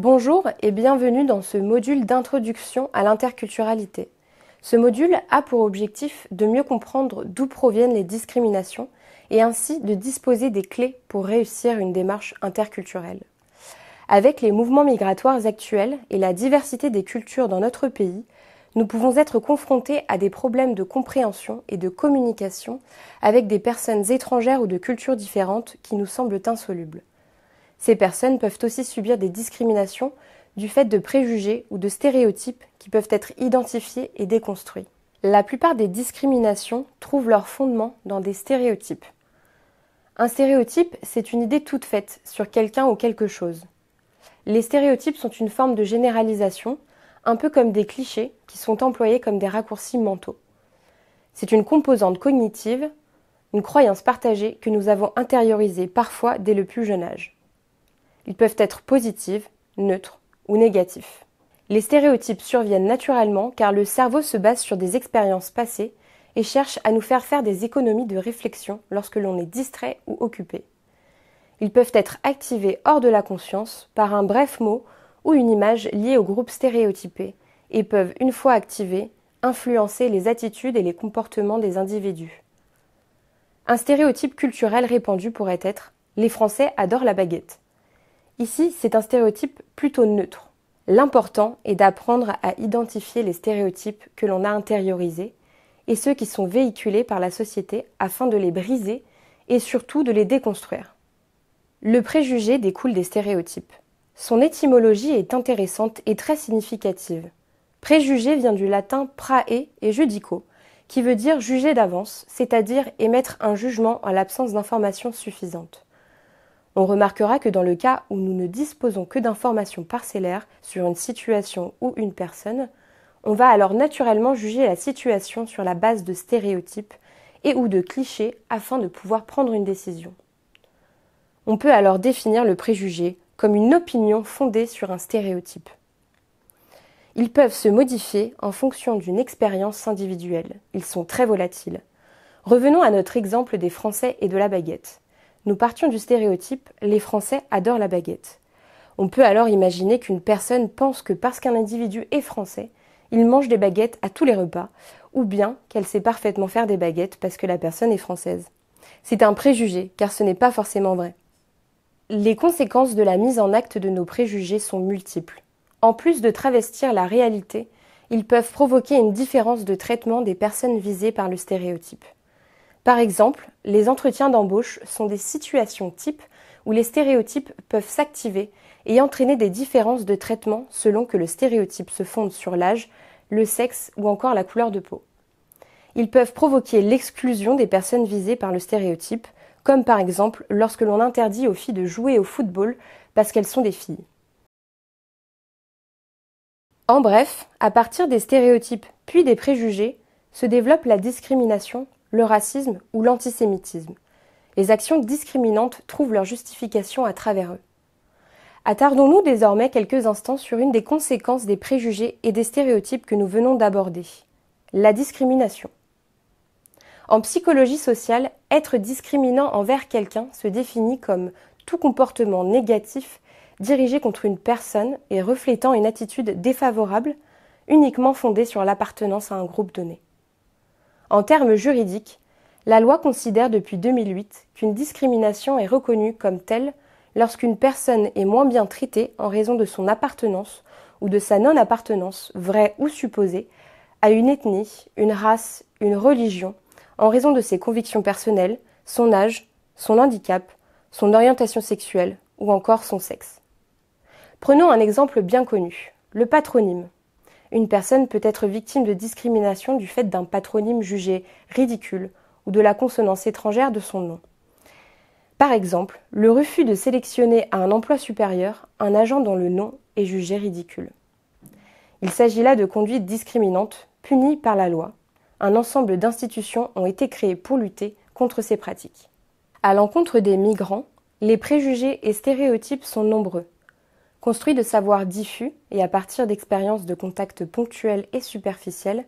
Bonjour et bienvenue dans ce module d'introduction à l'interculturalité. Ce module a pour objectif de mieux comprendre d'où proviennent les discriminations et ainsi de disposer des clés pour réussir une démarche interculturelle. Avec les mouvements migratoires actuels et la diversité des cultures dans notre pays, nous pouvons être confrontés à des problèmes de compréhension et de communication avec des personnes étrangères ou de cultures différentes qui nous semblent insolubles. Ces personnes peuvent aussi subir des discriminations du fait de préjugés ou de stéréotypes qui peuvent être identifiés et déconstruits. La plupart des discriminations trouvent leur fondement dans des stéréotypes. Un stéréotype, c'est une idée toute faite sur quelqu'un ou quelque chose. Les stéréotypes sont une forme de généralisation, un peu comme des clichés qui sont employés comme des raccourcis mentaux. C'est une composante cognitive, une croyance partagée que nous avons intériorisée parfois dès le plus jeune âge. Ils peuvent être positifs, neutres ou négatifs. Les stéréotypes surviennent naturellement car le cerveau se base sur des expériences passées et cherche à nous faire faire des économies de réflexion lorsque l'on est distrait ou occupé. Ils peuvent être activés hors de la conscience par un bref mot ou une image liée au groupe stéréotypé et peuvent, une fois activés, influencer les attitudes et les comportements des individus. Un stéréotype culturel répandu pourrait être ⁇ Les Français adorent la baguette ⁇ Ici, c'est un stéréotype plutôt neutre. L'important est d'apprendre à identifier les stéréotypes que l'on a intériorisés et ceux qui sont véhiculés par la société afin de les briser et surtout de les déconstruire. Le préjugé découle des stéréotypes. Son étymologie est intéressante et très significative. Préjugé vient du latin prae et judico, qui veut dire juger d'avance, c'est-à-dire émettre un jugement en l'absence d'informations suffisantes. On remarquera que dans le cas où nous ne disposons que d'informations parcellaires sur une situation ou une personne, on va alors naturellement juger la situation sur la base de stéréotypes et ou de clichés afin de pouvoir prendre une décision. On peut alors définir le préjugé comme une opinion fondée sur un stéréotype. Ils peuvent se modifier en fonction d'une expérience individuelle. Ils sont très volatiles. Revenons à notre exemple des Français et de la baguette. Nous partions du stéréotype les Français adorent la baguette. On peut alors imaginer qu'une personne pense que parce qu'un individu est français, il mange des baguettes à tous les repas, ou bien qu'elle sait parfaitement faire des baguettes parce que la personne est française. C'est un préjugé, car ce n'est pas forcément vrai. Les conséquences de la mise en acte de nos préjugés sont multiples. En plus de travestir la réalité, ils peuvent provoquer une différence de traitement des personnes visées par le stéréotype. Par exemple, les entretiens d'embauche sont des situations types où les stéréotypes peuvent s'activer et entraîner des différences de traitement selon que le stéréotype se fonde sur l'âge, le sexe ou encore la couleur de peau. Ils peuvent provoquer l'exclusion des personnes visées par le stéréotype, comme par exemple lorsque l'on interdit aux filles de jouer au football parce qu'elles sont des filles. En bref, à partir des stéréotypes puis des préjugés, se développe la discrimination le racisme ou l'antisémitisme. Les actions discriminantes trouvent leur justification à travers eux. Attardons-nous désormais quelques instants sur une des conséquences des préjugés et des stéréotypes que nous venons d'aborder, la discrimination. En psychologie sociale, être discriminant envers quelqu'un se définit comme tout comportement négatif dirigé contre une personne et reflétant une attitude défavorable uniquement fondée sur l'appartenance à un groupe donné. En termes juridiques, la loi considère depuis 2008 qu'une discrimination est reconnue comme telle lorsqu'une personne est moins bien traitée en raison de son appartenance ou de sa non-appartenance, vraie ou supposée, à une ethnie, une race, une religion, en raison de ses convictions personnelles, son âge, son handicap, son orientation sexuelle ou encore son sexe. Prenons un exemple bien connu, le patronyme. Une personne peut être victime de discrimination du fait d'un patronyme jugé ridicule ou de la consonance étrangère de son nom. Par exemple, le refus de sélectionner à un emploi supérieur un agent dont le nom est jugé ridicule. Il s'agit là de conduites discriminantes punies par la loi. Un ensemble d'institutions ont été créées pour lutter contre ces pratiques. À l'encontre des migrants, les préjugés et stéréotypes sont nombreux. Construit de savoirs diffus et à partir d'expériences de contacts ponctuels et superficiels,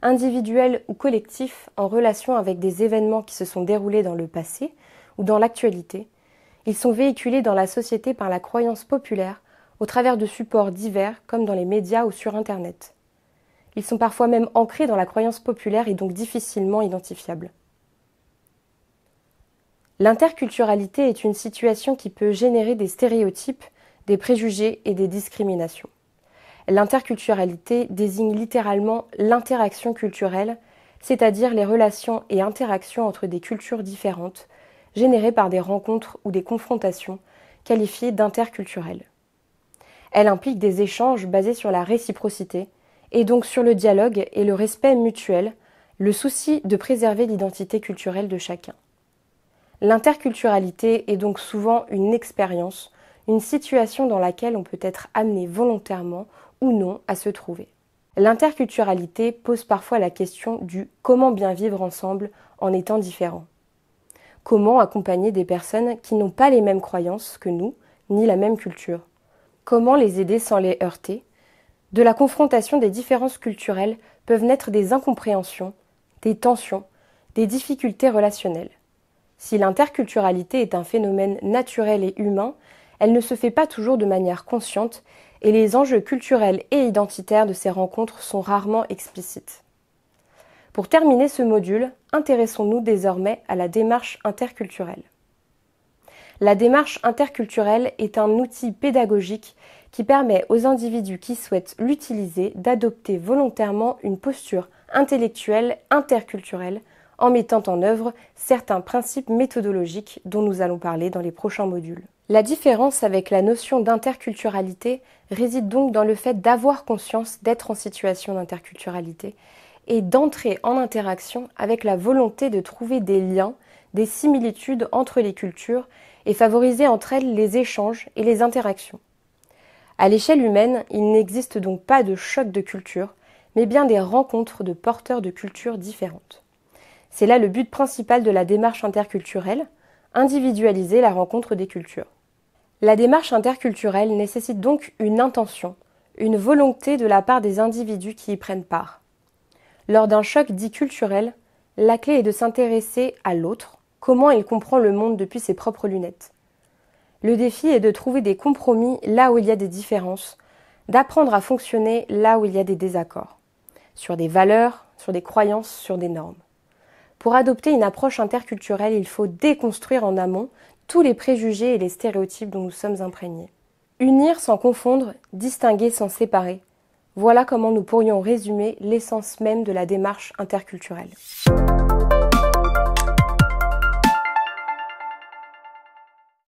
individuels ou collectifs en relation avec des événements qui se sont déroulés dans le passé ou dans l'actualité, ils sont véhiculés dans la société par la croyance populaire au travers de supports divers comme dans les médias ou sur Internet. Ils sont parfois même ancrés dans la croyance populaire et donc difficilement identifiables. L'interculturalité est une situation qui peut générer des stéréotypes des préjugés et des discriminations. L'interculturalité désigne littéralement l'interaction culturelle, c'est-à-dire les relations et interactions entre des cultures différentes, générées par des rencontres ou des confrontations, qualifiées d'interculturelles. Elle implique des échanges basés sur la réciprocité, et donc sur le dialogue et le respect mutuel, le souci de préserver l'identité culturelle de chacun. L'interculturalité est donc souvent une expérience une situation dans laquelle on peut être amené volontairement ou non à se trouver. L'interculturalité pose parfois la question du comment bien vivre ensemble en étant différents. Comment accompagner des personnes qui n'ont pas les mêmes croyances que nous, ni la même culture Comment les aider sans les heurter De la confrontation des différences culturelles peuvent naître des incompréhensions, des tensions, des difficultés relationnelles. Si l'interculturalité est un phénomène naturel et humain, elle ne se fait pas toujours de manière consciente et les enjeux culturels et identitaires de ces rencontres sont rarement explicites. Pour terminer ce module, intéressons-nous désormais à la démarche interculturelle. La démarche interculturelle est un outil pédagogique qui permet aux individus qui souhaitent l'utiliser d'adopter volontairement une posture intellectuelle interculturelle en mettant en œuvre certains principes méthodologiques dont nous allons parler dans les prochains modules. La différence avec la notion d'interculturalité réside donc dans le fait d'avoir conscience d'être en situation d'interculturalité et d'entrer en interaction avec la volonté de trouver des liens, des similitudes entre les cultures et favoriser entre elles les échanges et les interactions. À l'échelle humaine, il n'existe donc pas de choc de culture, mais bien des rencontres de porteurs de cultures différentes. C'est là le but principal de la démarche interculturelle, individualiser la rencontre des cultures. La démarche interculturelle nécessite donc une intention, une volonté de la part des individus qui y prennent part. Lors d'un choc dit culturel, la clé est de s'intéresser à l'autre, comment il comprend le monde depuis ses propres lunettes. Le défi est de trouver des compromis là où il y a des différences, d'apprendre à fonctionner là où il y a des désaccords, sur des valeurs, sur des croyances, sur des normes. Pour adopter une approche interculturelle, il faut déconstruire en amont tous les préjugés et les stéréotypes dont nous sommes imprégnés. Unir sans confondre, distinguer sans séparer, voilà comment nous pourrions résumer l'essence même de la démarche interculturelle.